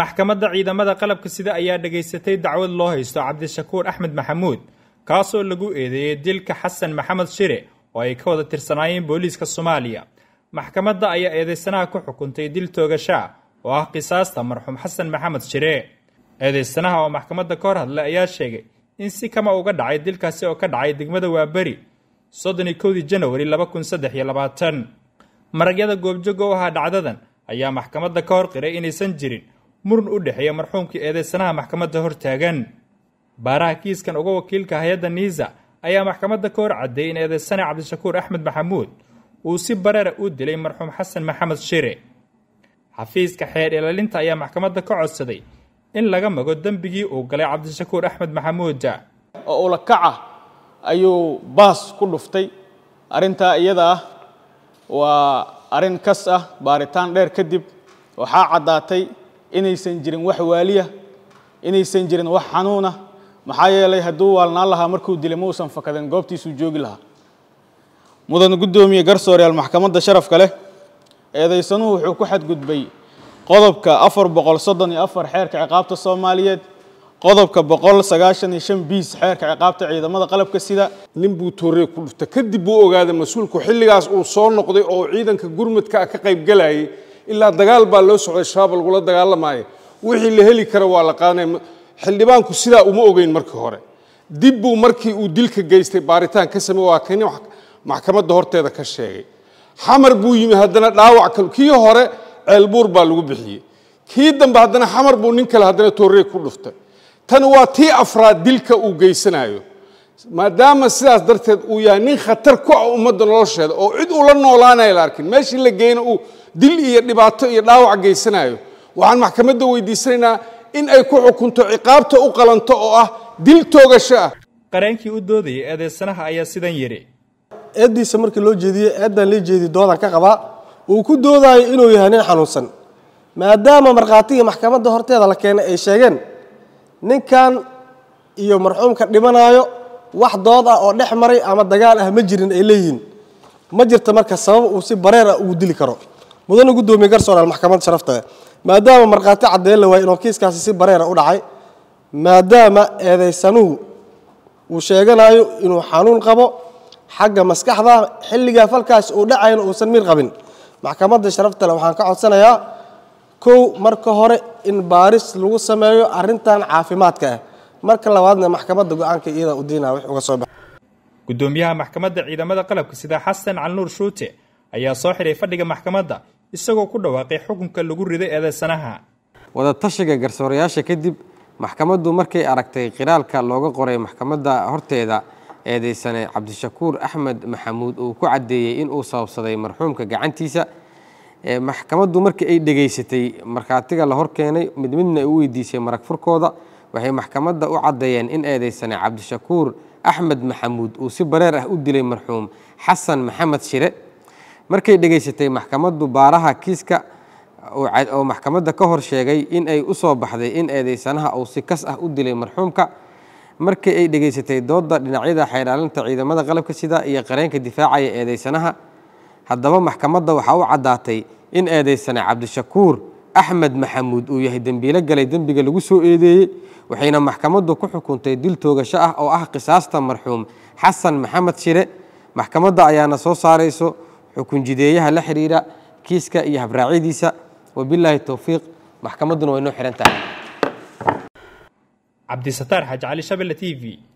maxkamadda ciidamada qalabka sida ayaa dhegaysatay dacwad loo haysto cabdishakuur axmed maxamuud kaasoo lagu eedeeyey dilka xasan maxamed shire oo ay ka wada tirsanaayeen booliiska soomaaliya maxkamadda ayaa eedeysanaha ku xukuntay dil toogashaa oo ah qisaasta marxuum xasan maxamed shire eedeysanaha oo maxkamadda ka hor hadlay ayaa sheegay in si kama uga dhacay dilkaasi oo ka dhacay degmada waaberi soddoni kowdii janawari laba kun saddex iyo labaatan maragyada goobjooga u ahaa dhacdadan ayaa maxkamadda ka hor qiray inaysan jirin murun u dhexeeya marxuumkii eedeysanaha maxkamadda hor taagan baaraha kiiskan uga wakiilka hay-adda niisa ayaa maxkamadda ka hor caddeeyey in eedeysane cabdishakuur axmed maxamuud uu si bareera u dilay marxuum xasan maxamed shire xafiiska xeer ilaalinta ayaa maxkamadda ka codsaday in laga mago dembigii uu galay cabdishakuur axmed maxamuuda oo ula kaca ayuu baas ku dhuftay arrintaa iyada ah waa arrin kas ah baaritaan dheer kadib waxaa caddaatay inaysan jirin wax waaliya inaysan jirin wax xanuunah maxaa yeelay hadduu waalnaan lahaa markuu dilay ma uusan fakadan goobtiisuu joogi lahaa mudan guddoomiye garsooreyaal maxkamadda sharafka leh eedaysanuhu wuxuu ku xadgudbay qodobka afar boqol soddon iyo afar xeerka ciqaabta soomaaliyeed qodobka boqol sagaashan iyo shan biis xeerka ciqaabta ciidamada qalabka sida nin buu toorey ku dhufta kadib buu ogaaday mas-uulku xilligaas uu soo noqday oo ciidanka gurmadka ah ka qaybgalayay ilaa dagaal baa loo socday shabaab lagula dagaalamaayo wixii la heli kara waa la qaadanaya xildhibaanku sidaa uma ogeyn markii hore dib buu markii uu dilka geystay baaritaan ka samey waa kani maxkamadda horteeda ka sheegay xamar buu yimi haddana dhaawac kal kii hore ceelbuur baa lagu bixiyey kii dambe haddana xamar buu nin kale haddana toorreeg ku dhuftay tan waa tii afraad dilka uu geysanayo maadaama sidaas darteed uu yahay nin khatar ku ah ummadda nolosheeda oo cid uu noolaanaya la arkin meeshii la geyna uu dil iyo dhibaato iyo dhaawac gaysanayo waxaan maxkamadda weydiisanaynaa in ay ku xukunto ciqaabta u qalanto oo ah dil toogasho ah qareenkii u doodayay eedeysanaha ayaa sidan yidhi eeddiisa markii loo jeediyey eeddaan lee jeedi doodan ka qabaa uu ku doodayo inuu yahay nin xanuunsan maadaama markhaatigii maxkamadda horteeda la keenay ay sheegeen ninkan iyo marxuumka dhimanaayo wax dood ah oo dhex maray ama dagaal ah ma jirin ay leeyihiin ma jirta marka sabab uu si bareer ah ugu dili karo mudana guddoomiye garsooraal maxkamadda sharafta maadaama markhaati caddeen la waayey inuu kiiskaasi si bareera u dhacay maadaama eedaysanuhu uu sheeganayo inuu xanuun qabo xagga maskaxda xilligaa falkaas uu dhacayna uusan miir qabin maxkamadda sharaftale waxaan ka codsanayaa kow marka hore in baaris lagu sameeyo arrintan caafimaadka ah marka labaadna maxkamadda go-aanka iyadaa u diinaa wix uga soo baxa guddoomiyaha maxkamadda ciidamada qalabka sida xasan calnuur shuute ayaa soo xiray fadhiga maxkamadda isagoo ku dhawaaqay xukunka lagu riday eedeysanaha wadatashiga garsoorayaasha kadib maxkamaddu markay aragtay qiraalka looga qoray maxkamadda horteeda eedeysane cabdishakuur axmed maxamuud uu ku caddeeyey inuu sababsaday marxuumka gacantiisa maxkamaddu markii ay dhegaysatay markhaatiga la horkeenay mid midna ay u weydiisay marag furkooda waxay maxkamadda u caddeeyeen in eedeysane cabdishakuur axmed maxamuud uu si bareer ah u dilay marxuum xasan maxamed shire markay dhegaysatay maxkamaddu baaraha kiiska oo maxkamadda ka hor sheegay in ay u soo baxday in eedaysanaha uu si kas ah u dilay marxuumka markii ay dhegaysatay doodda dhinacyada xeydhaalinta ciidamada qalabka sida iyo qareenka difaacaya eedaysanaha haddaba maxkamadda waxaa u caddaatay in eedeysane cabdishakuur axmed maxamuud uu yahay dembiilo galay dembiga lagu soo eedeeyey waxayna maxkamaddu ku xukuntay dil toogasho ah oo ah qisaasta marxuum xasan maxamed shire maxkamadda ayaana soo saarayso xukun jideeyaha la xiriira kiiska iyo habraacyadiisa wabilaahi towfiiq maxkamadduna way noo xihan tahay cabdisataar xaaj cali shabelle t v